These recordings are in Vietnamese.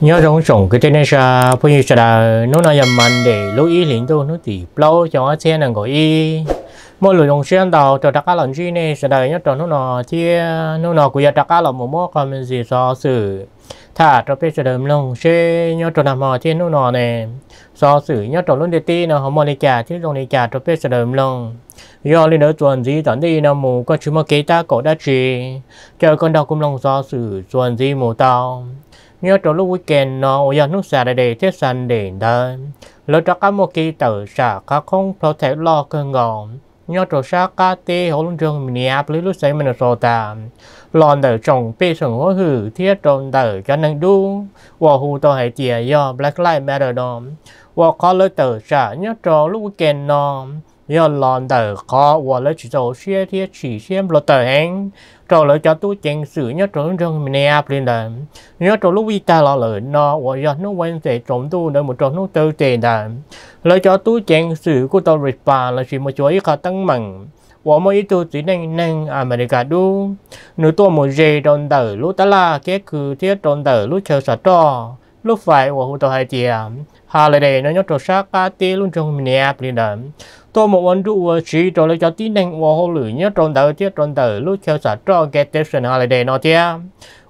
nhớ rong sổng cái trên này sa bây giờ là nó là nhầm mình để lưu ý liền đâu nó thì lâu cho xe này gọi y mỗi lần xem xe đầu cho các lần gì này sẽ đời nhất cho nó nó chia nó nó của các là một mối còn mình gì so sự thả cho bây giờ đầm lòng xe nhớ cho nằm họ trên nó nó này so sự nhớ cho luôn để tin nó họ mò đi trả chứ không đi trả cho bây giờ đầm lòng do lên đỡ chuẩn gì tận đi nó mù có chú mà kế ta cổ đã chỉ chờ con đau cũng lòng so sự chuẩn gì mù tao nhớ trong lúc weekend nó ở dân nước Saturday tới Sunday đó. Lúc đó các một kỳ tử xa các không có thể lo cơ ngọn. Nhớ trong xa cá tê hồ lũng trường Minneapolis lúc xây Minnesota. Lòn tử trọng bê sừng hối hử thiết trồn tử cho năng đu. Và hù tổ hệ tìa do Black Lives Matter đó. Và có lời tử xa nhớ trong lúc weekend nó nhờ lòn tờ khó và lấy chỉ dầu xe thì chỉ xem lọt tờ hẹn trò lỡ cho tôi chèn sự nhớ trốn rừng mình nè lên là nhớ trò lúc vi ta lọ lỡ nó và giờ nó quen sẽ trộm tu để một trò nó tư tiền là lỡ cho tôi chèn sự của tôi rịch bà là chỉ một chỗ chuỗi khả tăng mừng và mỗi tôi chỉ năng năng cả đu nửa tôi một dây tròn đời lúc ta là kết cứ thiết tròn đời lúc chờ sạch trò lúc phải của hụt tàu hai chị à, hà lại đây nó nhớ tổ sát cá tê luôn trong mình nè bây giờ tôi một vấn dụ chỉ cho lấy cho tin năng và hồ lửa nhớ trong tờ tiết trong tờ lúc theo sát trò cái tê sinh hà lại đây nó tiết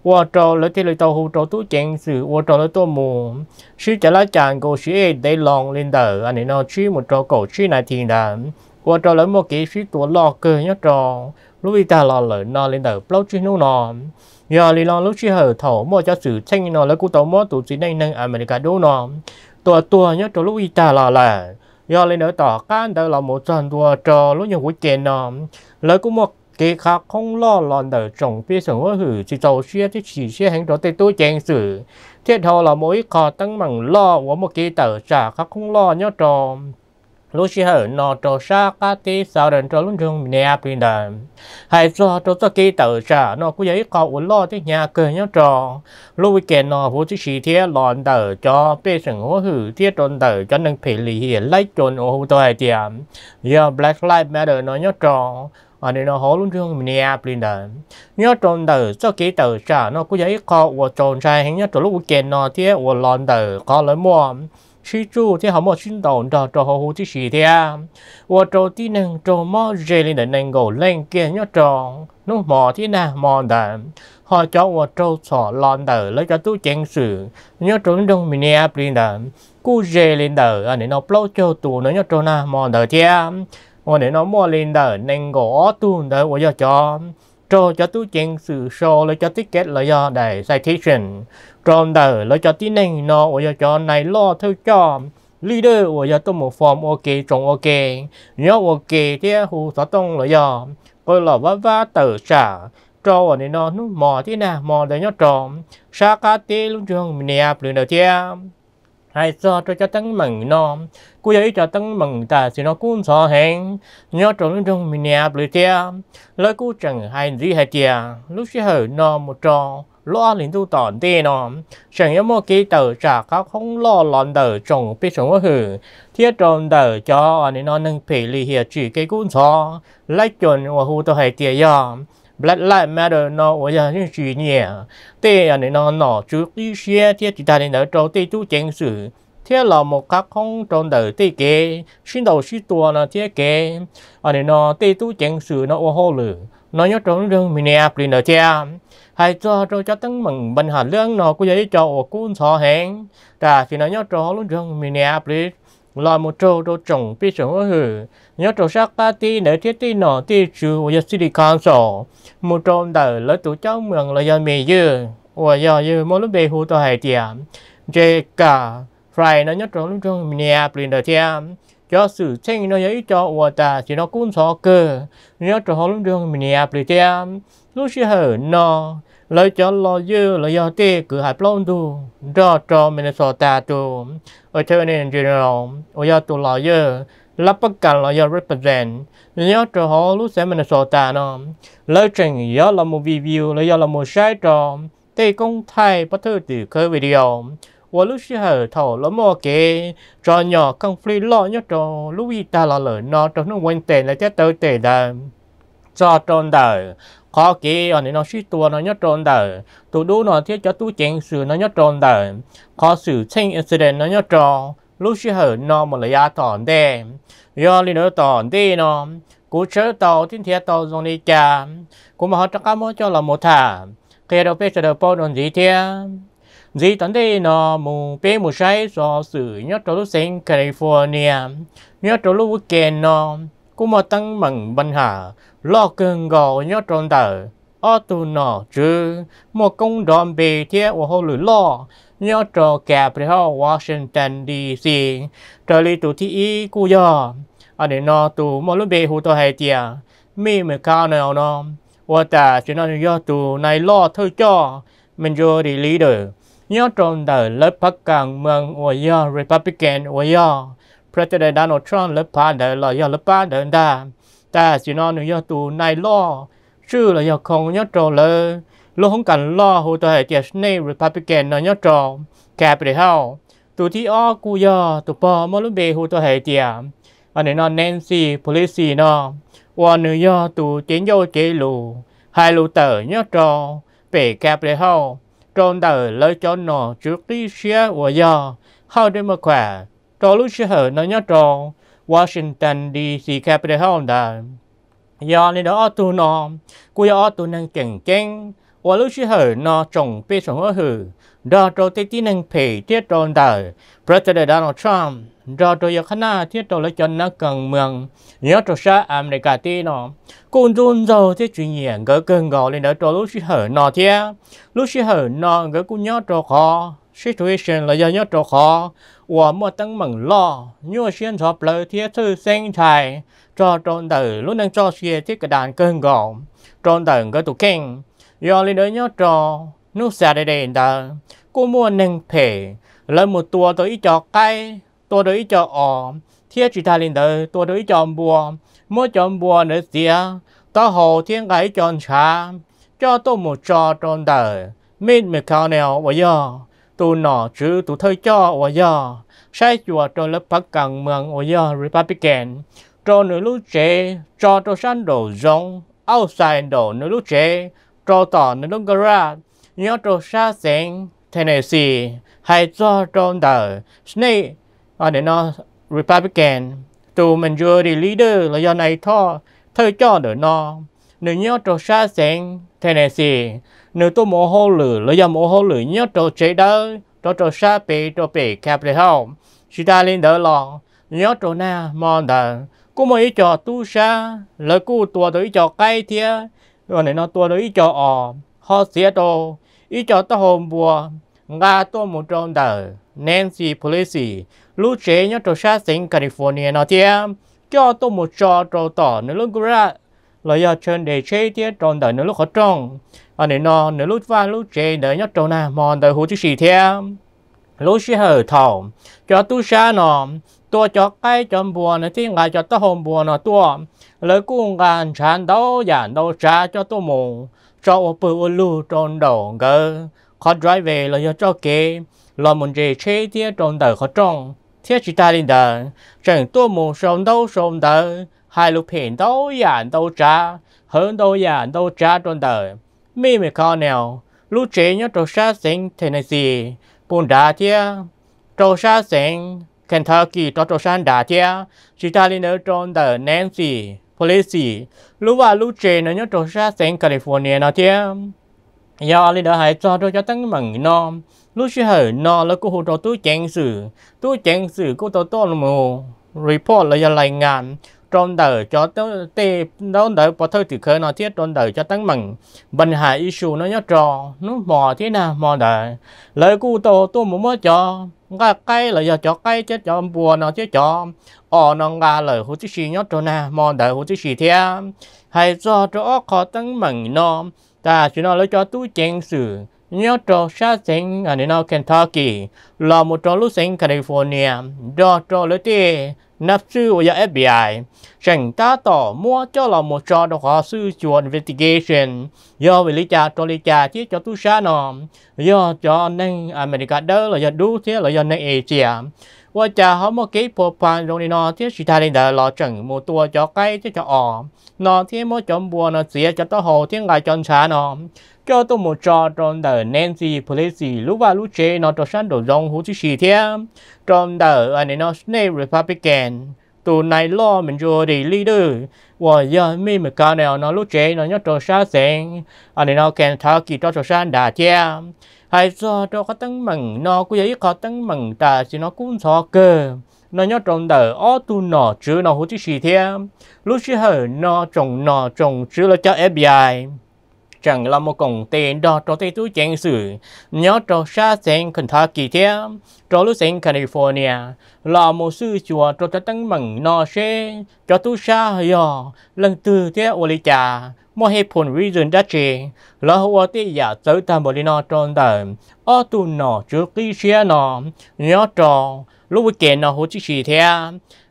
và trò lấy tê lấy tàu hồ trò tú chèn sự và trò lấy tô mù sĩ trả lá chàng cô sĩ để lòng lên tờ anh ấy nó chỉ một trò cổ chỉ này thì là và trò lấy một cái sĩ tuổi lò cơ nhớ trò lúc ta lo lử nó lên tờ lâu chỉ nó nọ giờ lý lo lúc chi hở thổ mua cho sự tranh nó lấy cú tàu mua tụ chỉ nên nâng America đô nó tua tua nhớ trong lúc ta là là giờ lên đỡ tỏ can đỡ là một trận tua trò lúc nhiều của chèn nó lấy cú một kể khác không lo lòn đỡ trồng phía sống hoa hử chỉ tàu xe thì chỉ xe hàng đó tê tôi chèn sự thiết hồ là mỗi khó tăng bằng lo của một cái tờ trả khác không lo nhớ trò lúc xưa ở nọ trò xa cá tí sao đền trò lúc chung nè bình đàn hay cho trò cho kỹ tử xa nó cũng giấy cậu uống lo tới nhà cười nhau trò lúc kể nọ vô chứ xì thế lòn tử cho bê sừng hố hử thiết tròn tử cho nâng phỉ lì hiển lấy tròn ổ hô tòi tiệm giờ Black life Matter nó nhau trò ở đây nó hố luôn chương mình áp bình đẳng nhớ tròn đời cho kỹ tử trả nó cũng giấy kho của tròn sai hình nhớ tròn lúc kiện nó thế của lòn đời có lấy mua cho 去住即好么训导到做好好即是的，我做啲能做么热力的能够令见一种，侬么啲呢么的，họ cho 我 trâu sọ lon đờ lấy cho tôi chèn sử nhớ trốn trong mình nè bình đờ cú rê lên đờ anh nên nó plau cho tù nó nhớ trốn na mòn đờ chia anh nên nó mua lên đờ nên gõ tù đờ của cho cho cho tu chén sự so lấy cho tiết kết lấy do đại citation tròn đời lấy cho tí này nó ủa giờ cho này lo theo cho leader ủa giờ tôi một form ok trồng ok nhớ ok thế hồ sở tông lấy do coi là vá vá tự xả cho ở đây nó nó mò thế nào mò để nhớ tròn sa cá tê luôn trường mình đẹp lừa đầu tiên hai do cho cho tăng mừng non, cú ấy cho tăng mừng ta xin nó cũng so hẹn nhớ trộn trong mình nhà bự tia lối cú chẳng hai gì hai tia lúc sẽ hở nó một trò lo liền tu tòn tê nó chẳng nhớ một cái tờ trả các không lo lòn tờ trồng biết sống hử thiết tròn tờ cho anh nó nâng phê lì hiệp chỉ cái cũng so lấy chuẩn và hù tờ hai tia yom Black Lives Matter nó ở giờ những gì nhỉ? Tê anh nó nó trước đi xe thì chúng ta nên ở trong tê chú chiến sự thế là một các không trong đời tê kế xin đầu xin tua nó thế kế anh nó tê tu chiến sự nó ô hô lử nó nhớ trong rừng Minneapolis nó cha hay cho cho cho tăng mừng bệnh hạt lương nó cũng dễ cho ở cũng xóa hẹn ta thì nó nhớ trong rừng Minneapolis là một trâu đồ trồng bị sống ở hử nhớ trâu sắc ta tí nở thiết tí nọ tí chú và silicon sổ một trâu đỡ lỡ tủ cháu mường là dân mì dư và do dư mỗi lúc bề hù tòa hải tiệm chê cả phải nó nhớ trâu lúc trâu mình nè bình đỡ tiệm cho sự tranh nó giấy cho và ta chỉ nó cũng khó cơ nhớ trâu lúc trâu mình nè bình tiệm lúc xưa hở nó lời cho lo dư lời do tê cứ hạt plon tu do cho Minnesota tu Attorney General ở do tu lo dư lập bất cả lo do represent nhớ cho họ lúc sẽ Minnesota nó lời trình do là một review lời do là một sai cho tê công thay bất thư từ khởi video và lúc xưa hở thổ lắm mò kê cho nhỏ công phi lo nhớ cho lúc ta là lỡ nó trong nó quên tiền là chết tới tiền là cho tròn đời khó kì ở nó suy tua nó nhớ trôn đời tụ đu nó thiết cho tu chén sự nó nhớ trôn đời khó sự sinh incident nó nhớ tròn lúc suy hở nó một lời ya tòn đê do lý nó tòn đê nó cú chớ tàu thiên thiết tàu dùng đi cha cú mà họ chắc cá mỗi cho là một thả kia đâu biết sẽ được bao đồn gì thế gì tấn đi nó mù bê mù say do sự nhớ trôn lúc sinh California nhớ trôn lúc weekend nó cô mà tăng mừng bần hà lo cơn gò nhớ tròn tờ ở tu nọ chứ một công đoàn bề thế ở hồ lửa lo nhớ trò kẹp thì họ Washington DC trở lại tụ thị ý cô giờ ở đây nọ tụ một lúc bề hồ tờ hay tiệt mi mới cao nào nọ và ta chỉ nói do tụ này lo thôi cho mình vô đi leader nhớ tròn tờ lớp phát càng mừng của do Republican của do President Donald Trump lập phá đời là do lập phá đời ta ta chỉ nói nữa tù này lo chứ là do không nhớ trò lơ lo không cần lo hồ tòa hệ Tiết này Republican nó nhớ trò Capitol Hill tù thi o cú do tù bò mơ lúc bề hồ tòa hệ Tiết. anh này nó Nancy Pelosi nó và nữa do tù chiến dâu chế lù hai lù tờ nhớ trò về Capitol Hill tròn tờ lời cho nó trước đi xe và do hao đến mà khỏe trò lúc sở nó nhớ trò Washington DC Capitol Hall đã do nên đó tu nó của do tu năng cảnh chênh và lúc sở hở nó trồng bê sống hở hở đó trò tế tí năng phê tiết trò đà President Donald Trump đó trò yếu khả năng tiết trò lấy cho nó cần mường nhớ trò xa America tí nó cũng run dầu thế chuyện à? nhẹ gỡ cơn gò lên đó trò lúc sở hở nó thế lúc sở hở nó gỡ cũng nhớ trò khó situation là do nhớ trò, khó và mua tăng mừng lo nhớ xuyên sọp lợi thiết sư sinh thái, cho trộn đời luôn đang cho xìa thiết cái đàn cơn gỗ trộn đời cái tụ kinh do lý đỡ nhớ trò nước xa đây đền tờ cô mua nâng thể lấy một tua tới cho cây tua tới cho ọ thiết chỉ thải linh tờ tua tới cho bùa mua cho bùa nữa xìa tao hồ thiên gái cho trà cho tôi một trò trộn đời, mít mệt khao nèo bây giờ tụ nọ chứ tụ thôi cho ở giờ sai chùa cho lớp bắc cần mường ở giờ republican cho nữ lũ trẻ cho cho săn đồ rong outside đồ nữ lũ trẻ cho tỏ nữ lũ gara nhớ cho xa xén Tennessee hay cho cho tờ Snake ở để nó Republican tụ majority leader là do này thôi thôi cho đỡ nó nữ nhớ cho xa xén Tennessee nếu tôi mồ hôi lử lấy giờ mồ hôi lử nhớ trò chế đó trò trò xa bể trò bể kẹp để không chỉ ta lên đỡ lò nhớ trò na mòn đờ cô mà ý trò tu xa lời cô tua tới trò cay thia rồi này nó tua tới trò ò họ xía đồ ý trò ta hồn bùa nga tôi một tròn đờ Nancy Pelosi lúc chế nhớ trò xa sinh California nó thia cho tôi một trò trò tỏ nữa lúc ra lời giờ chân để chế thia tròn đờ nữa lúc họ tròn ở ờ, nơi nó nơi lúc va lúc chế đời nhất trâu na mòn đời hồ chứ sĩ thế lúc xí hở thảo cho tu xa nó tua cho cái cho bùa nó thì ngài cho tao hồn bùa nó tua lời cũng ngàn chán đâu giản đâu cha cho tôi mù cho ô bự ô lu trôn đầu cơ khó drive về là do cho kế lo muốn gì chế thế trôn đời khó trông thiết chỉ ta lên đời chẳng tôi mù sống đâu sống đời hai lúc hiện đâu giản đâu cha hơn đâu giản đâu cha trôn đời mi mày khó nèo lúc chế nhớ trâu xa sinh thế này gì bùn đá thia trâu xa sinh Kentucky ตัวตัวชันดาเทียชิตาลินเดอร์จอนเดอร์แนนซี่พลิซีรู้ว่าลูเจนเนี่ยตัวชาเซงแคลิฟอร์เนียนะเทียยาลินเดอร์หายจอตัวจะตั้งมั่งนอมลูชิเหอนอแล้วก็หูตัวตู้แจงสื่อตู้แจงสื่อก็ตัวต้นโมรีพอร์ตเลยรายงาน trôn đời cho tê đón đời bỏ thơ từ khởi nó thiết trôn đời cho tăng mừng bình hạ isu nó nhớ trò nó mò thế nào mò đời lời cu tổ tôi muốn mới cho ngà cây lời giờ cho cây chết cho bùa nó chết cho ờ nó ngà lời hú chí xì nhớ trò nè mò đời hú chí xì thế hay cho chỗ khó tăng mừng nó ta chỉ nói lời cho túi chén sử nhớ trò xa sinh ở nơi Kentucky, là một trò lúc California, do trò lưỡi tê, nạp sư của FBI. Sảnh ta tỏ mua cho là một trò đọc hóa chuồn investigation, do vì lý trà trò lý trà chứ cho tu xa nọ, do cho nên America đó là do đu thế là do nên Asia. Và trà hóa một cái bộ bàn rộng này nọ thế sự thay lên đời là chẳng một tua cho cái chứ cho ọ, nọ thế mỗi chọn bùa nó xìa cho tao hồ thế ngài chọn xa nọ cho tôi một trò trong tờ Nancy Pelosi lúc và lúc chế nó cho sẵn đồ dòng hữu chí xì thế trong tờ anh ấy nó snake Republican tù này lo mình cho đi leader và giờ mi mà cao nào nó lúc chế nó nhớ cho sẵn sáng anh ấy nó Kentucky cho cho sẵn đà thế hay cho cho có tăng mừng nó cứ vậy có tăng mừng ta chỉ nó cũng thọ cơ nó nhớ trong đờ ó tu nọ chứ nó hữu chí xì thế lúc chứ hờ nó trông nọ trông chứ là cho FBI chẳng là một công tên đó cho tới túi chén sử nhớ cho xa sen Kentucky thế cho lúc sen California là một sư chùa cho ta tăng mừng nó sẽ cho tu xa yo lần từ thế ô lý trà một hệ phun reason đã chế là hoa tế giả tới ta bởi nó tròn đời ở tu nó trước khi xe nó nhớ cho lúc kể nó hỗ chỉ thế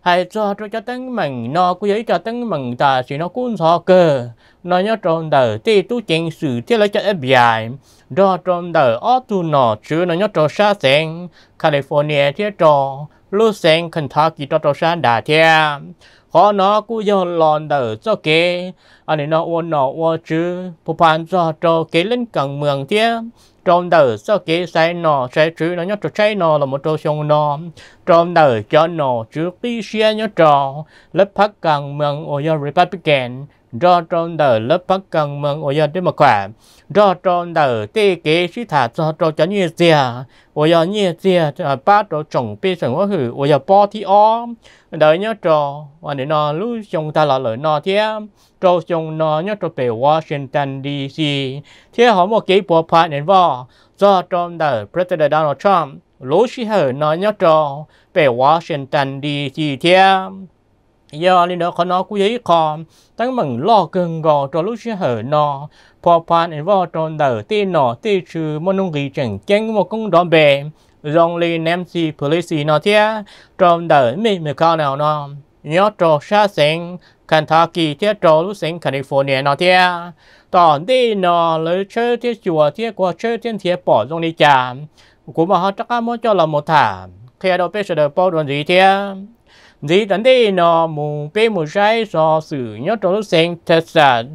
hay cho cho cho tiếng mình nó cứ ấy cho tiếng mình ta chỉ nó cũng so cơ nó nhớ tròn đời thì tu chính sự thế lại cho ép dài do tròn đời ở tu nó chứ nó nhớ tròn xa sen California thế tròn lúc sen Kentucky cho tròn xa đà thế khó nó cứ do lòn đời cho kế anh nó uốn nó uốn chứ phụ phán cho cho kế lên cẳng mường thế trong đời sau khi sai nọ sai chữ nó nhất cho sai nọ là một trò sông nọ trong đời cho nọ chữ tí xe nhớ trò lớp phát càng mừng ở dân Republican do trong đời lớp phát càng mừng ở dân Democrat do trong đời tê kế sĩ thả cho trò cho như gì ở dân như gì ba trò chồng bê sẵn quá hử ở dân bó thì ó đời nhớ trò và để nó lúc chúng ta là lời nó thế trò sông nọ nhớ trò về Washington DC thế họ một cái bộ phạt đến vào cho do đờ President Donald Trump lối sĩ hở nói nhớ cho về Washington DC thiam giờ lên đó có nó cũng giấy con tăng mừng lo cưng gò cho lúc sĩ hở nó phò phan em vào trong đờ tin nó tê trừ một nông kỳ chẳng chánh một công đoàn bè dòng lên Nancy Pelosi nó thiam trong đờ mình mình cao nào nó nhớ trò xa sinh Kentucky thiết trò lúc sinh California nó thiết tòn đi nó lấy chơi thiết chùa thiết qua chơi thiên thiết bỏ trong đi chả của mà họ chắc muốn cho là một thảm khi đó biết bây giờ bao đoàn gì thiết gì tấn đi nó mù bê mù trái so sử nhớ trò lúc sinh Texas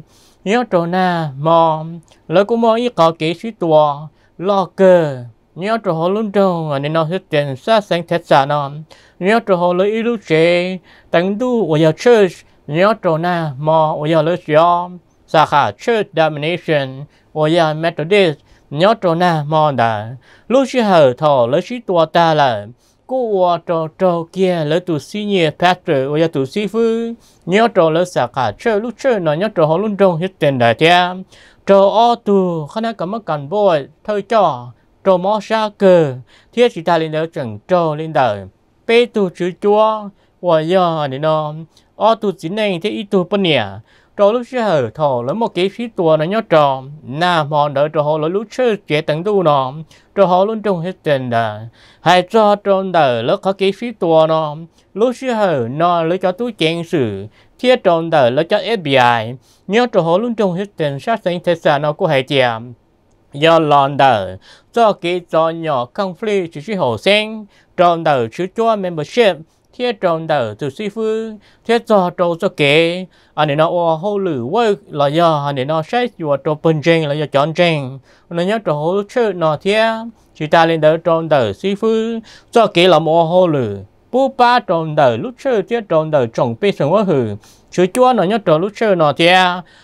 nhớ trò na mò lấy cũng mò ít có kế suy tua lo cơ nhớ trò hồ luôn trâu à nên nó hết tiền xa sáng thật xa nó nhớ trò hồ lấy ilu chế tăng tu ở giờ church nhớ trò na mò ở giờ lấy gió xa khả church domination ở giờ methodist nhớ trò na mò đã lúc chỉ hở thọ lấy chỉ tòa ta là cô ở trò trò kia lấy tụ sĩ nhẹ pastor ở giờ tụ sĩ phu nhớ trò lấy xa khả church lúc church nó nhớ trò hồ luôn trâu hết tiền đại tiền trò ô tu khả năng cảm ơn cần bồi thôi cho trò mô xa cờ thiết chỉ ta lên đỡ chẳng trô lên đỡ bê tu chữ chúa và giờ này nó ô tu chỉ này thế ít tu bên nè trò lúc xưa hở thò lấy một cái phí tua nó nhớ trò na mò đỡ trò hồ lấy lúc xưa chế tận tu nó trò hồ luôn trong hết tiền đờ hãy cho trôn đờ lấy có cái phí tua nó lúc xưa hở nó lấy cho tu chèn sự thiết trôn đờ lấy cho FBI nhớ trò hồ luôn trong hết tiền sát sinh thế xa nó của hệ chèm do lòn đầu cho kỹ cho nhỏ công phi chỉ sĩ hồ sen tròn đầu chữ cho membership thiết tròn đầu từ sư phu thiết do trâu cho kế anh ấy nói ô hô lử work là do anh ấy nói sách chùa trâu bình trang là do chọn chân nó nhớ trâu hô chữ nó thiết chỉ ta lên đầu tròn đầu sư phu cho kế là mô hô lử bố ba tròn đầu lúc chơi thiết tròn đầu chuẩn bị sống quá hử chữ cho nó nhớ trâu lúc chơi nó thiết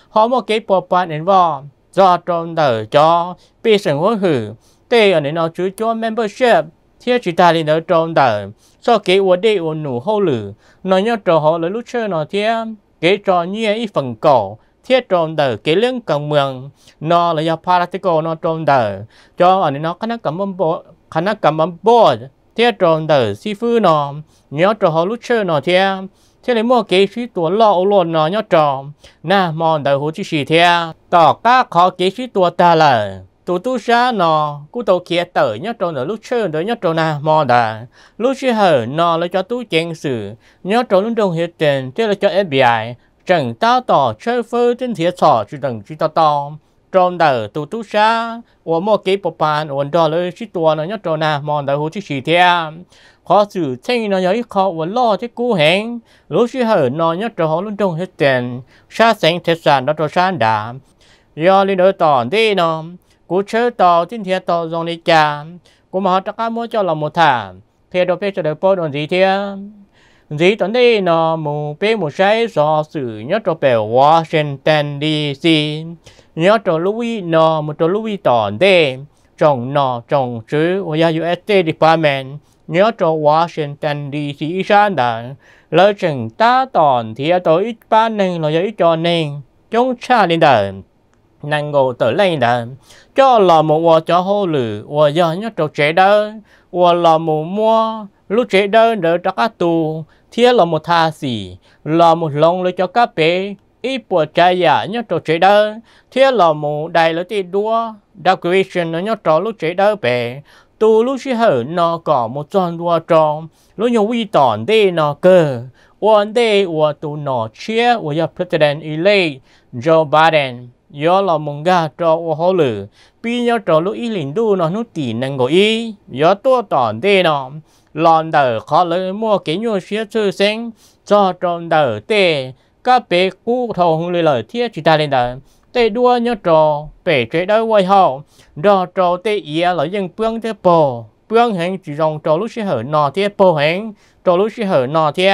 họ một cái bộ bạn đến vào do trong đời cho bị sân huống hử tê ở nơi nào chú cho membership thiết chỉ ta lên ở trong tờ so kế uốn đi uốn nụ hô lử nó nhớ trò họ là lúc chơi nó thiết kế trò như ý phần cổ thiết trong đời kế lưng cần mường nó là do practical nó trong đời cho ở nơi nó khả năng cảm ơn bộ khả năng cảm ơn bộ thiết trong đời sư si phu nó nhớ trò họ lúc chơi nó thiết thế này mua kế sĩ tuổi lo luôn nó nhớ tròn na mòn đầu hồ chỉ xì theo, tỏ cá khó kế sĩ tuổi ta là tụ tu sa nó cú tàu kia tờ nhớ tròn ở lúc chơi đỡ nhớ tròn na mòn đã lúc chơi hở nó là cho tu chèn sự nhớ tròn lúc đồng hiện tiền thế là cho FBI chẳng ta tỏ chơi phơi trên thiệt sọ chứ đừng chỉ ta to trong đời tu tu sa và mua cái bộ bàn và đó là chỉ tua nó nhất trong nào mà đầu chỉ xì thia khó xử thế nó nhớ khó và lo thế cú hẹn lũ sĩ hở nó nhất trong họ luôn trong hết tiền xa xanh thế sản đó trong sa đà, do lên đỡ tòn đi nó cú chơi tò tin thiệt tò dòng đi cha cú mà họ tất cả mua cho lòng một thả thế đó phải cho được bao đồn gì thế dĩ tuần đi nó mù bê mù say do xử nhất cho bèo Washington xin nhớ cho lưu ý nọ một cho lưu ý tòn đê trong nọ trong chữ và USD Department nhớ cho Washington DC sáng đảng lỡ chừng ta tòn thì ở ít ba nên là giấy cho nên chúng xa lên đảng năng ngộ tới lên đảng cho là một hoa cho hô lử hoa do nhớ cho trẻ đó hoa là một mua lúc trẻ đó đỡ cho các tù thiết là một tha sĩ là một lòng lấy cho các bé ít bộ trái giả nhớ trò chế đó thế là mù đại là thì đua đặc quyền nó nhớ trò lúc chế đó về tu lúc chỉ hở nó có một tròn đua tròn lúc nhiều vi tòn đi nó cơ one day 我都拿切我要 president elect Joe Biden mùng cho đu, đi tròn 有老孟家找我好了，毕业找路一零度呢，努地能够一，要多短的呢，难道可能莫给我学出身，找中道的。các bé cũ thầu hung lì lời thiết chỉ ta lên đàn tê đua nhớ trò bể chế đôi quay họ đò trò tê ía là dân bướng tê bò bướng hẹn chỉ dòng trò lúc sẽ hở nọ tê bò hẹn trò lúc sẽ hở nọ tê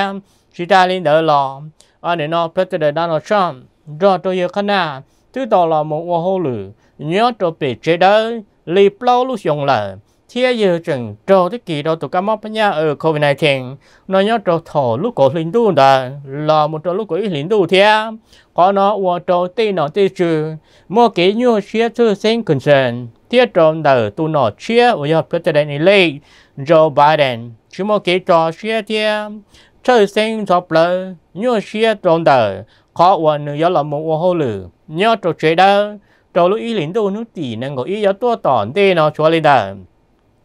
chỉ ta lên đỡ lò anh để nó President Donald Trump đò trò yêu khăn à thứ đó là một ô hồ lử nhớ trò bể chế đôi lì bao lúc dùng lời chia giờ chuẩn trò thế kỷ đó tụi cá mập nha ở ừ, covid này thì nó nhớ trò thổ lúc cổ lính đu đã là một trò lúc cổ lính đu thế có nó qua trò tên nó tên trừ mua cái nhu chia thứ sinh cần concern thế trò đỡ tụ nó chia với nhau ở giờ president elect Joe Biden chỉ mua cái trò chia thế thư sinh thập lỡ nhu chia trò đỡ có qua nữa giờ là một ô hồ lử nhớ trò chơi đó trò lúc ý lính đu nó tỉ nên có ý giờ tua tỏn tên nó chúa lên đời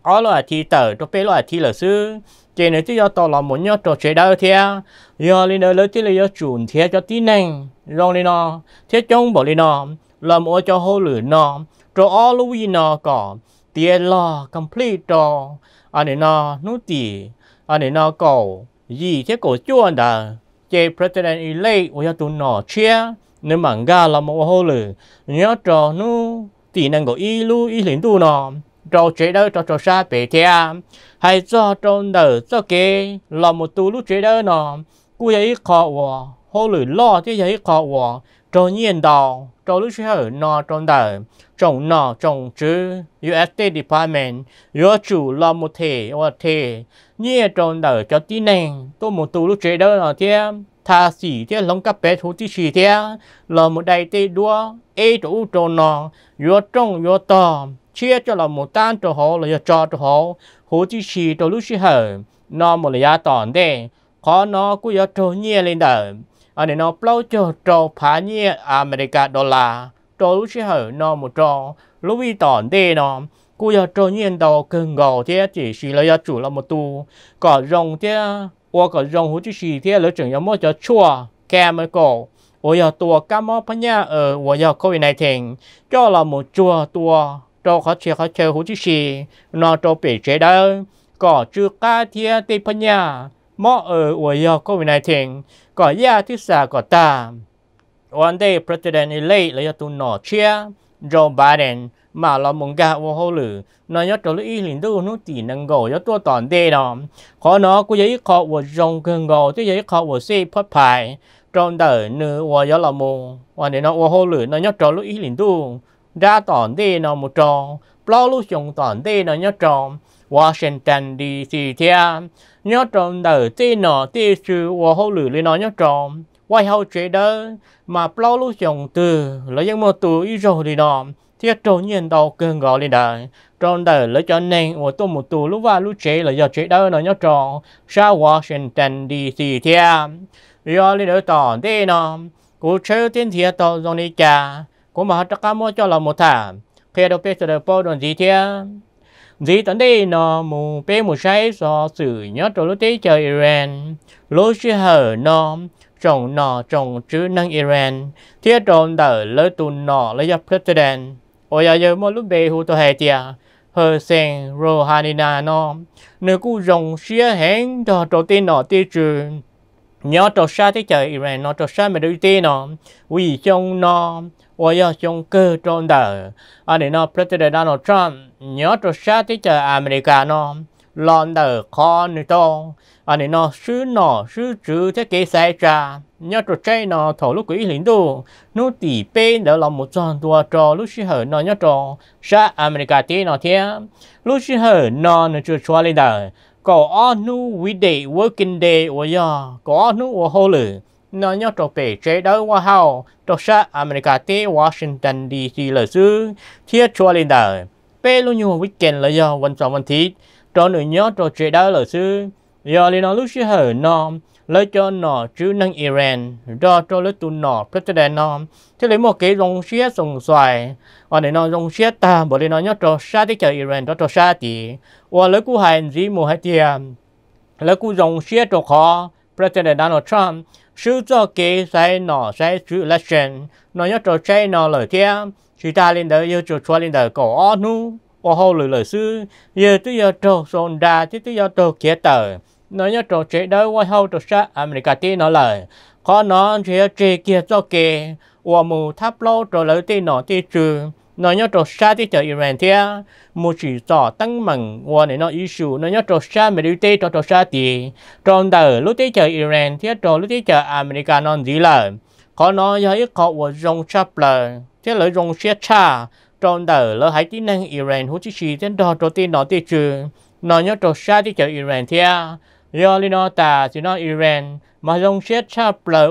ở loại thi tờ cho bé loại thi là sư chế này chứ do tàu là muốn nhớ trò chế đâu theo do lên đời lớn thì là do chuẩn theo cho tí năng rồi lên nó thế trong bảo lên nó làm ô cho hô lửa nó cho all lưu gì nó có tiền lo complete cho anh này nó nút tỉ anh này nó cầu gì thế cổ chuẩn đà, chế president elect ôi tụi nó chia nếu mà ga là một hô lửa nhớ trò nút tỉ năng của y lưu y lính tu nó trâu chế đỡ cho trâu xa bể thea hay cho trâu nở cho kê là một tu lúc chế đỡ nó cú ấy khó wò hô lử lo chứ ấy khó wò cho nhiên đó, cho lúc chế hở nó trâu nở trồng nó trồng chứ UST Department yếu chủ là một thể và thể nhẹ cho nở cho tí nền tôi một tu lúc chế đỡ nó thea Tha sĩ thế lòng cặp bé thú tí sĩ thế là một đại tê đua ê chỗ cho nó yếu trông yếu tòm chia cho là một tan cho họ là cho cho họ hồ chỉ chỉ cho lúc chỉ hở nó một là giá tòn đê có nó cũng giá cho nhẹ lên đời anh này nó bao cho cho phá nhẹ America đô la cho lúc chỉ hở nó một cho lúc bị tòn đê nó cũng giá cho nhẹ đầu cơn gạo thế chỉ chỉ là giá chủ là một tu còn rồng thế hoặc còn rồng hồ chỉ chỉ thế là chừng giá mỗi cho chua kem mới cổ 我要多感冒，朋友，呃，我要 COVID-19，叫了么做多。cho khó chơi khó chơi hú chứ gì nó cho bể chế đó có chưa ca thia tây phân nhà mọ ở uầy yo này nineteen có ya thứ sa có ta one day president elect lấy tù nọ chia Joe Biden mà là mong cả vô hồ lử nó nhớ trở lý liền đâu nó tì năng gò cho tua tòn đê đó khó nó cũng giấy khó vô rong cường gò chứ giấy khó vô xê phát phải trong đời nữ vô nhớ là mù và để nó vô hồ lử nó nhớ trở lý liền đâu ra tòn đi nó một tròn lo lúc dùng tòn đi nó nhớ tròn Washington DC thia nhớ tròn đời ti nó ti sự và hậu lử lên nó nhớ tròn quay hậu chế đó mà lo lúc dùng từ lấy những một tù ý rồi thì nó thiết trốn nhiên đầu cơn gọi lên đời tròn đời lấy cho nên của tôi một tù lúc và lúc chế là do chế đó nó nhớ tròn sao Washington DC thia do lên đời tòn đi nó cú chơi tiến thiệt tàu dòng đi cha ผมมาจะก้ามว่าจะเราหมดท่าเคยเราไปเสด็จพ่อโดนจีเทียจีตอนนี้นอมูไปมูใช้สอสื่อย้อนตัวลูกที่เจออิหร่านลูกชื่อเหอนอมจงนอจงชื่อนังอิหร่านเที่ยโดนเดอเลตุนนอและยับเพรสเดนโอ้ยเยอะมลูกเบหูตัวเฮเตีย hờ sen rô hà ni na nó nếu cú rồng xia hẹn cho đầu tiên nó tiêu trừ nhớ trò xa tới trời Iran nó trò xa mà đôi tiên nó vì trong nó À, President Donald Trump nhớ cho sát tới chờ America nó lon đờ con nữa to, à này nó sứ nọ sứ chữ thế kế sai ra, nhớ cho chơi nó thổ lúc quỷ lính đồ, tỷ bên đó là một tròn tua trò lúc xí hở nó nhớ cho sát America tí nó thế, lúc xí hở nó nó chưa cho lên đời, có nu we day working day, ôi ya, có nu ôi hồ lử nó nhớ trò bể chế độ qua hậu trò sa America tế Washington DC là sư thiết chua lên đời bê luôn nhiều weekend là do วันสองวันที่ trò nữa nhớ trò chế độ là sư do lên nó lúc xưa hở nó lấy cho nó chứ năng Iran do cho lấy tụi nó president nó thế lấy một cái dòng xe sùng xoài và để nó dòng xe ta bởi nó nhớ trò sa thì chờ Iran đó trò sa thì và lấy cú hành gì mùa hai tiền lấy cú dòng xe trò khó President Donald Trump sư cho kế sai nọ sai chủ election nó nhất cho chạy nọ lời kia chỉ ta lên đời yêu cho cho lên đời cổ ó nu ô hô lời lời sư giờ tôi giờ trâu sồn đà chứ tôi giờ trâu kia tờ nó nhất cho chạy đời qua hô cho sa America tí nó lời có nó chỉ chỉ kia cho kế ô mù tháp lô cho lời tí nó tí trừ nó nhớ trò sát thì chờ Iran thế một chỉ tỏ tăng mạnh qua này nó issue nó nhớ trò sát Mỹ đi tê trò sát xa thì tròn lúc tê chờ Iran thế trò lúc tê chờ America non gì là có nó nhớ ít có của dòng chắp là thế lợi dòng xe cha tròn tờ lỡ hãy tính năng Iran hút chỉ chỉ tên đó trò tin nó tê chứ nó nhớ trò sát thì chờ Iran thế do lý nó ta chỉ nó Iran mà dòng xe cha là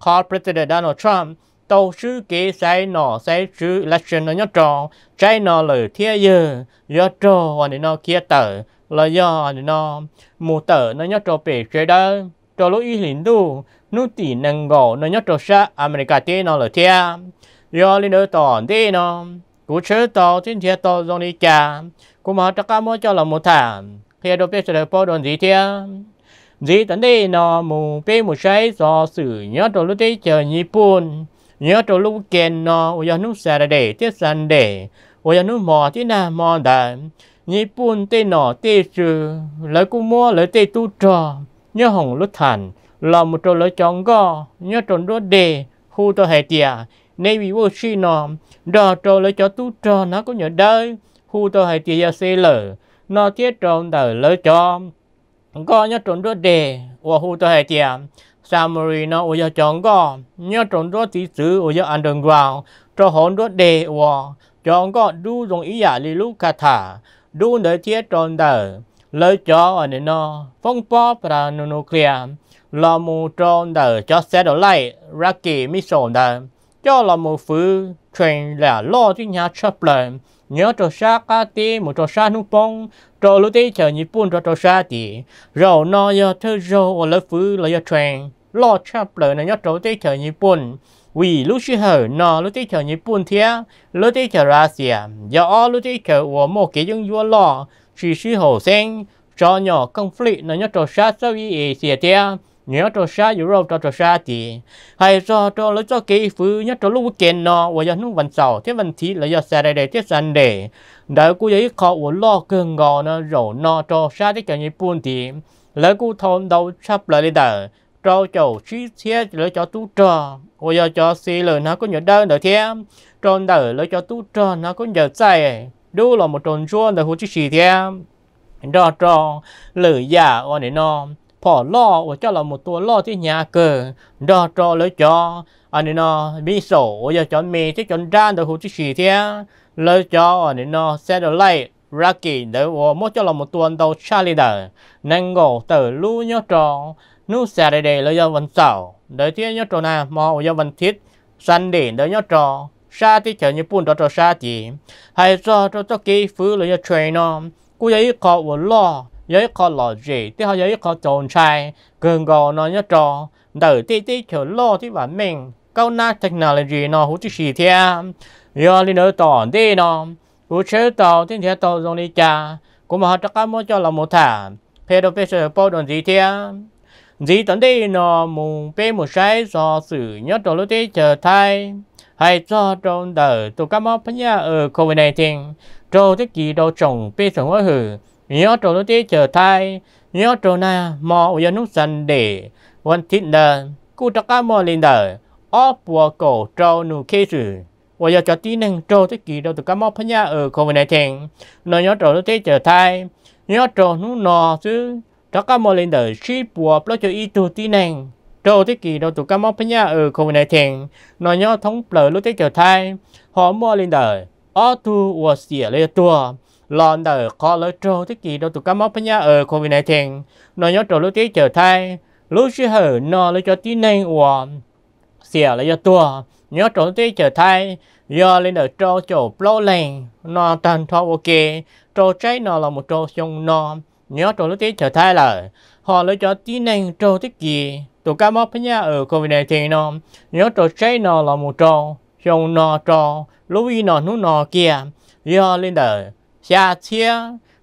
của President Donald Trump tàu sư kế sai nọ sai sư là chuyện nó nhớ tròn, trái nọ lời thiên giờ do trò anh nó kia tờ là do anh nó mù tờ nó nhớ trò bể chơi đó trò lối lính đu nút tỉ năng gò nó nhớ trò sa America tê nó lời thiên do lên đỡ tòn tê nó cú chơi tàu trên thiên tàu dòng đi cả cú mà chắc cả mỗi cho là một thảm khi đâu biết sẽ được bao đòn gì thiên dĩ tấn đi nó mù bê một trái do sử nhớ trò lúc tê chờ nhị buồn nhớ trâu lúc kèn nó ôi giờ nút xà để tiết sàn để ôi giờ nút mò tiết na mò đã nhị bún tê nọ tê trừ lấy cú mua lấy tê tu trò nhớ hồng lúc thành là một trâu lấy chọn go nhớ trộn đốt đề khu tôi hệ tiệt nên vì vô chi nọ đò trâu lấy cho tu trò nó có nhớ đời khu tôi hệ tiệt giờ xe lở nó tiết trộn đời lấy cho có nhớ trộn đốt đề và khu tôi hệ tiệt Samari nó ở giờ chọn có nhớ trồng đó tí xứ ở giờ underground cho hồn đó đề ở chọn có đu dùng ý giả lý lúc cả thả đu nơi thiết tròn đời lời cho ở nơi nó phong bó và kia lò một tròn đời cho xe đổ lại ra kỳ mi sổ đời cho lò một phứ truyền là lo chứ nhà chấp lời nhớ cho xa cá tê một cho xa nung bông cho lúc tê chờ nhịp bún cho cho xa tì rồi nó giờ thơ rồi ở lớp phứ là giờ truyền lo chắp lỡ nó nhớ trâu tế chờ nhị bùn vì lúc xưa hở nó lúc tế chờ nhị bùn thế lúc tế chờ ra xìa do lúc tế chờ của một cái dân vua lo chỉ sư hồ sen cho nhỏ công phlị nó nhớ trâu sát sau y xìa thế nhớ trâu sát dù râu trâu trâu sát thì hay cho cho lấy cho cái phứ nhớ trâu lúc kiện nó và do nung văn sầu thế văn thị là do xa đây đây thế sàn để đợi cô giấy khó của lo cường gò nó rổ nó trâu sát thế chờ nhị bùn thì lấy cô thôn đầu chắp lại đây đời trâu chầu chi thế lỡ cho tu trò bây giờ cho xì lời nó có nhớ đơn đỡ thế tròn đỡ lỡ cho tu trò nó có nhớ chạy đủ là một tròn chuông đỡ hồ chi xì thế đo trò lời giả ở này nó phỏ lo của cho là một tua lo thì nhà cờ đo trò lỡ cho anh nó bị sổ giờ cho mì thế cho ra đỡ hồ chi xì thế lỡ cho anh nó xe được lại Rocky đỡ hồ mỗi cho là một tuần đầu Charlie đỡ nên ngủ từ lưu nhớ trò nếu Saturday là do vẫn sầu đời thiên nhớ trò nào mà do vẫn thiết Sunday đời nhớ trò sa thì chờ như bún đó trò sa gì hay cho cho cho kỹ phứ là nhớ chơi nó cô ấy có vừa lo giấy khó lò gì thì họ giấy khó trồn sai gần gò nó nhớ trò đời tí tí chờ lo thì bản mình câu na technology nó hữu chỉ xì thia do đi nữa tỏ đi nó hữu chế tàu tin thia tàu dùng đi cha cũng mà họ trắc cả mỗi cho là một thả phê pedo pedo bao đồn gì thia dĩ tận đây nó mùng bê một sai do sự nhớ đồ lúc tê chờ thai hay do trong đời tụ cá món phân nhà ở covid này thì trâu thế kỳ đồ trồng bê sống hóa hử nhớ đồ lúc tê chờ thai nhớ đồ na mò ở dân nút sân để quan thịt đờ cụ tất cá mò lên đờ óp vô cổ trâu nụ kê sử và giờ cho tí năng trâu thế kỳ đồ tụ cá món phân nhà ở covid này thì nó nhớ đồ lúc tê chờ thai nhớ đồ nụ nò chứ cho các mô lên đời chi bùa lo cho y tu tí nàng trâu thế ừ, kỷ đầu tụ các mô phía nhà ở khu này thèn nó nhỏ thống bờ lúc thế trở thai họ mô lên đời ở tu và xỉa lê tua lòn đời khó lỡ trâu thế kỷ đầu tụ các mô phía nhà ở khu này thèn nó nhỏ trâu lúc thế kiểu thai lúc chứ hở nó lo cho tí nàng và xỉa lê tua nhớ trốn tí kiểu thai do lên đời trâu chỗ blo lèn nó tàn thọ ok trâu trái nó là một trâu sông non nhớ trò lúc tí trở thay là họ lấy cho tí năng trâu tích gì tụ cá móc phía nhá ở covid thì nó nhớ trò cháy nó là một trò trong nó trò lúc ý nó nó nó kia do lên đời xa xía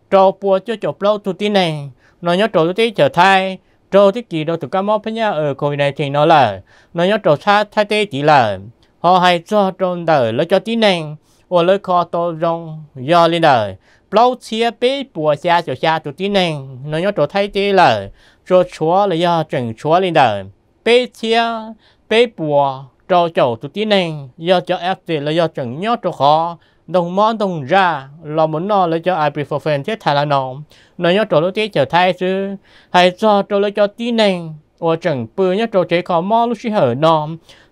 trò bùa cho chụp lâu tụ tí năng nó nhớ trò lúc tí trở thay trâu tích gì đâu tụ cá móc phía nhá ở covid thì nó là nó nhớ trò xa thay tê chỉ là họ hay cho trâu đời lấy cho tí năng và lấy kho tô rong do lên đời lâu chia bê bùa xa cho xa tụi tí nền nó nhớ tụi thay tí lờ cho chúa là do chừng chúa lên đời bê chia bê bùa cho chầu tụi tí nền do cho ép thì là do trừng nhớ cho khó đồng món đồng ra là muốn nó lấy cho ai phô ibuprofen thế thà là nó nó nhớ tụi tí trở thay chứ hay cho tụi lấy cho tí nền ở chừng bư nhớ cho chế khó mò lúc xí hở nó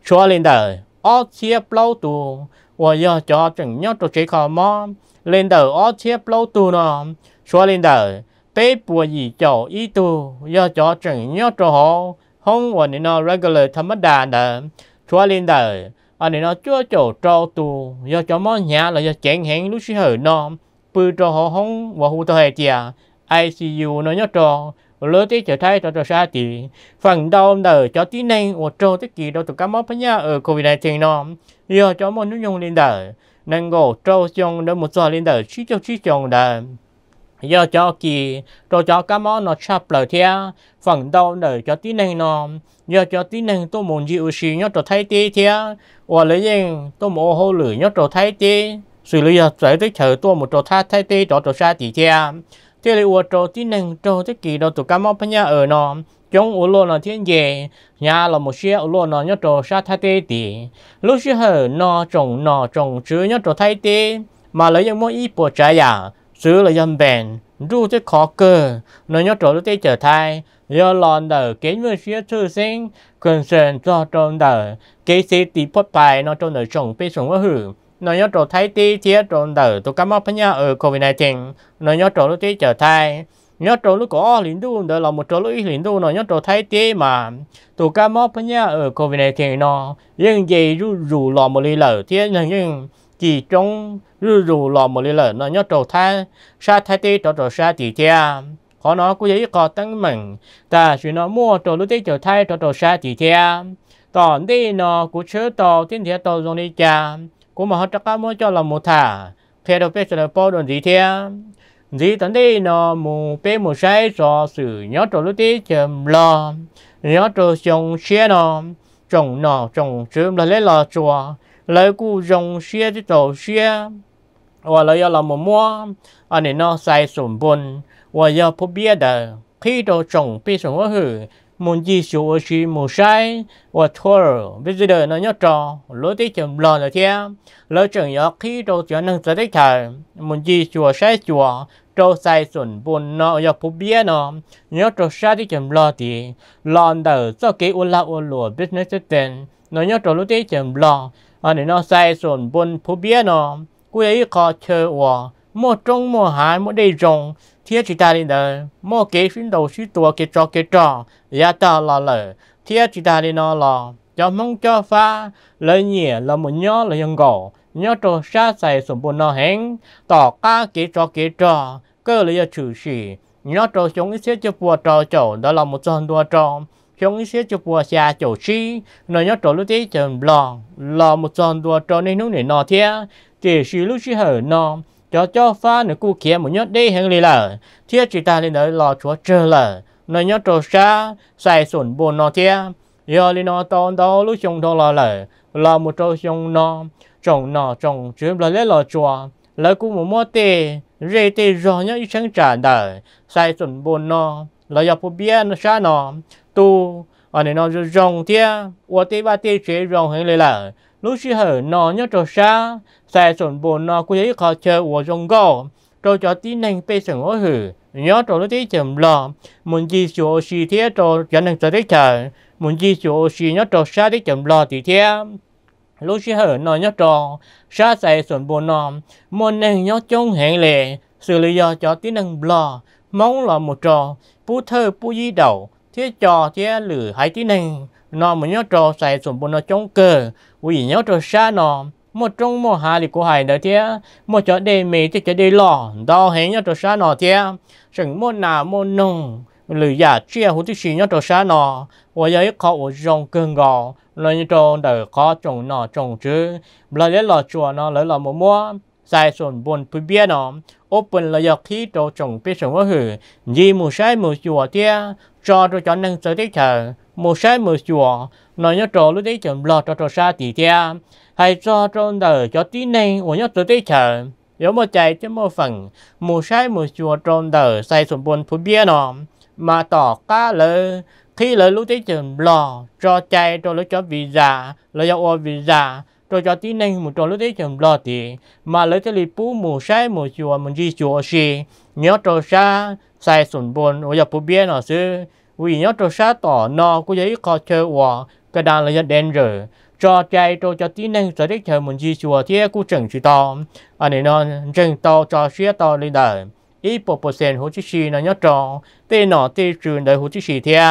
chúa lên đời ở chia lâu tụi 我要 cho 整 nhau tổ chức họ mò lên đầu ó chép lâu tu nó xóa lên đầu bé bùa gì cho ý tu do cho 整 nhau tổ họ không còn nên nó regular thầm mất đà nữa xóa lên đầu anh à, nên chưa chỗ cho tu do cho mò nhà là do chèn hẹn lúc xí hở cho họ không và hụ tờ hệ ICU nó lỡ tí trở thay cho cho xa thì phần đau nở cho tí nên ở trâu tí kỳ đâu tụi cá móc phải nhá ở ừ, covid này thì nó do cho mọi nước nhung lên đời nên gỗ trâu trong đó một giờ lên đời chỉ cho chỉ trong đời do cho kỳ rồi cho cá món nó chắp lời theo phần đau để cho tí này nó do cho tí này tôi muốn chịu xì nhớ cho thấy tí theo và lấy riêng tôi muốn hô lử nhớ cho thấy tí xử lý cho tới tới chờ tôi một cho thay thấy tí cho cho xa thì theo thế là uổng trâu tí nâng trâu thế kỷ đó tụi cá mò bây giờ ở nó chúng uổng luôn là thiên về nhà là một xe uo lo nó nhớ trâu sát thay tê tì lúc xưa hở nó trồng nó trồng chứ nhớ trâu thay tê mà lấy những mối y bộ trái à chứ là dân bền ru thế khó cơ nó nhớ trâu lúc tê trở thay giờ lòn đời kiến với xưa thư sinh cần sền cho trâu đời cái xe tí bót bài nó trâu đời trồng bê sống ở hưởng nó nhớ trộn thấy tí chia trộn đỡ tụ cá mập nhá ở covid 19 nó nhớ trộn lúc tí trở thay nhớ trộn lúc có lính đu đó là một trộn lúc lính đu nó nhớ trộn thấy tí mà tụ cá mập nhá ở covid 19 nó nhưng gì rủ rủ lò một ly lở thế nhưng chỉ trong rủ rủ lò một ly lở nó nhớ trộn thay sa thay tí trộn trộn sa tí chia khó nói cũng vậy có tăng mừng ta chỉ nó mua trộn lúc tí trở thay trộn trộn sa tí chia tòn đi nó cũng chưa tàu tiến thiết tàu dùng đi cha cũng mà họ chắc cả mỗi cho là một thả theo đầu bếp là bao đồn gì thế gì tận đây nó mù bê mù sai cho sự nhớ cho lúc tí chầm lo nhớ cho chồng xe nó chồng nó chồng chớm là lấy là chùa lấy cụ chồng xe thì tổ xe và lấy là một mua anh nó sai sủng bồn và giờ phổ biết được khi đồ chồng bị sủng hư muốn gì số ở chỉ một sai và thua bây giờ nó nhớ trò lối tí chậm lo là thế lối chừng nhớ khi đâu cho năng sẽ tích thời muốn gì chùa sai chùa trâu sai sổn buồn nó giờ phụ bia nó nhớ trò sai tí chậm lo thì lo đầu sau cái ôn la ôn lùa business tiền nó nhớ trò lối tí chậm lo anh nó sai sổn buồn phụ bia nó quê ấy khó chơi hòa mua trông mua hái mua đầy rồng thiết chỉ ta đi đó mô kế xin đầu sư tua kế cho kế cho ya ta là lờ thiết chỉ ta đi nó là cho mong cho pha lời nhẹ là một nhó là dân gỗ nhó trò xa xài sủng bồn nó hẹn tỏ ca kế cho kế cho cơ là giờ chủ sĩ nhó trò chống ý xế cho bùa trò chỗ đó là một tròn đua tròn xuống ý xế cho bùa xa chỗ chi nó nhó trò lúc tí chầm lò là một tròn đua tròn nên hướng để nó thế chỉ sự lúc chi hở nó cho cho pha nữa cu kia một nhớ đi hàng lì lờ thiết chỉ ta lên đấy lò chúa chờ lờ nó nhớ trò xa xài sổn buồn nó thiết giờ lên nó tôn đó lúc chồng đó lò lờ lò một trò chồng nó chồng nó chồng chuyến là lấy lò chúa lấy cu một mối tê rê tê rõ nhớ ý sáng trả đời xài sổn buồn nó lỡ dọc bia nó xa nó tu ở đây nó rong thiết ở tê ba tê chế rong hàng lì lờ lúc xí hở nó nhớ trò xa xe sổn bồn nọ quý ấy khó chờ của dòng gò trò cho tí nành bê sẵn ổ hử nhớ trò lúc tí chầm lọ muốn gì sổ xì thế trò dẫn nành sở tích thở muốn gì sổ xì nhớ trò xa tí chầm lọ tí thế lúc xí hở nó nhớ trò xa xe sổn bồn nọ, muốn nành nhớ chống hẹn lệ xử lý do cho tí nành lọ mong là một trò bú thơ bú di đầu thế trò thế lử hai tí nành nọ muốn nhớ trò xe sổn bồn nọ chống cờ vì nhớ cho xa nó một trong một hai của hai đó thế một chỗ đề mì cho chỗ đề lò đó hết nhớ cho xa nó thế sừng một nào một nông lười giả chia hút thứ gì nhớ cho xa nó và giờ khó ở trong cơn gò là như cho đời khó trồng nọ trồng chứ là lấy lò chùa nó lấy lò mua mua sai sồn buồn bùi bia nó open là giờ khi cho trồng biết sống ở hử gì mù sai mù chùa thế cho cho cho nâng sở thích thờ một sai một chùa nó nhớ trò lúc đấy chậm lọt cho trò xa thì cha hay cho trong đời cho tí này của nhớ tới đấy chờ nếu mà chạy cho một phần một sai một chùa trong đời sai sụn buồn phụ bia nó mà tỏ cá lỡ khi lỡ lúc đấy chậm lọt cho chạy cho lúc cho vì già lỡ cho vì già rồi cho tí nên một trò lúc đấy chậm lo thì mà lấy cái lịch bú mù sai mù chùa mình di chùa gì nhớ trò xa sai sụn buồn ở dọc bố bia nó xưa vì nhớ trò sát tỏ nó của giấy khó chờ hòa cái đàn là dân đen rồi cho chạy cho cho tí năng sở đích chờ mình di chùa thế của trần chữ to anh à, này nó trần to cho xe to lên đời ít bộ bộ sen hồ chí xì nó nhớ trò tê nó tê trường đời hồ chí xì thế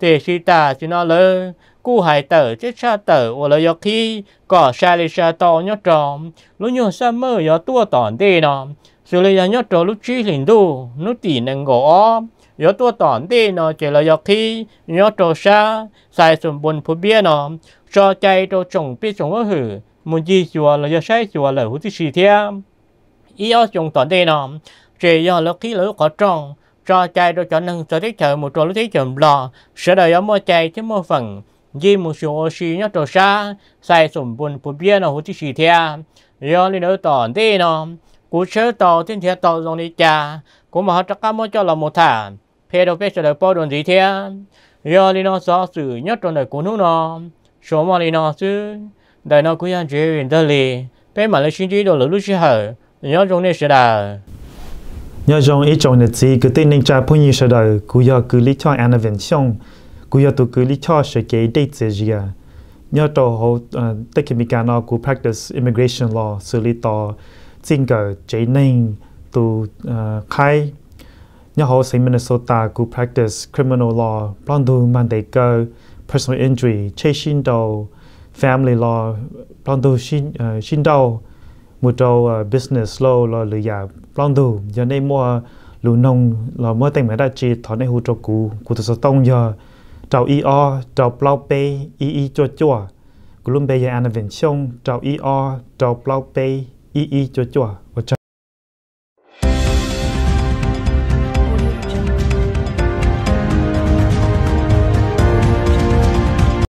tê xì ta chứ nó lơ cú hải tờ chết xa tờ ô lơ yếu khi có xa lê xa tỏ nhớ trò lúc nhỏ xa mơ yếu tua tỏn tê nó sự lê nhớ trò lúc chí lình đu nó tỉ năng gỗ nhớ tua tổn đi nó chỉ là giọt thi nhớ trò xa xài sùn buồn phú bia nó cho chạy trò chồng biết chồng ở hử muốn gì chùa là giờ sai chùa là hữu tí xì thia ý ở chồng tỏn đi nó chỉ do là khí lửa có trong cho chạy trò cho nâng cho tiết chờ một trò lúc tiết chờ lò sẽ đợi ở mua chạy chứ mua phần gì một số ô xì nhớ trò xa xài sùn buồn phú bia nó hữu tí xì thia do lên đỡ tổn đi nó cú sớ tàu thiên thiệt tàu dòng đi cha cũng mà họ chắc cá mỗi cho là một thả phê đồ phê sờ bao đồn gì thế giờ đi nó xóa xử nhất trong đời của nó nó số mà đi nó chứ đời nó cũng ăn chơi đến đây phê mà lấy sinh trí đồ lũ lũ chơi hở nhớ trong này sẽ đà nhớ trong ý trong này chỉ cứ tên nên cha phụ nhi sẽ đà Cú giờ cứ lý cho anh vẫn xong Cú giờ tôi cứ lý cho sẽ cái date sẽ gì à nhớ tổ hồ tất cả mình nó cứ practice immigration law xử lý tòa xin cờ chế nên tu ờ, khai nhà họ sinh Minnesota cũng practice criminal law bọn đồ mang đầy cơ personal injury chế xin đồ, family law bọn đồ xin uh, xin đầu một đầu business law là lựa giả bọn đồ giờ này mua lũ nông là mới tên mấy đại chi thọ này hỗ trợ cụ cụ thật sự tông giờ trào e o trào plau p e e cho chua cụ luôn bây giờ anh vẫn xong trào e o trào plau p e e cho chua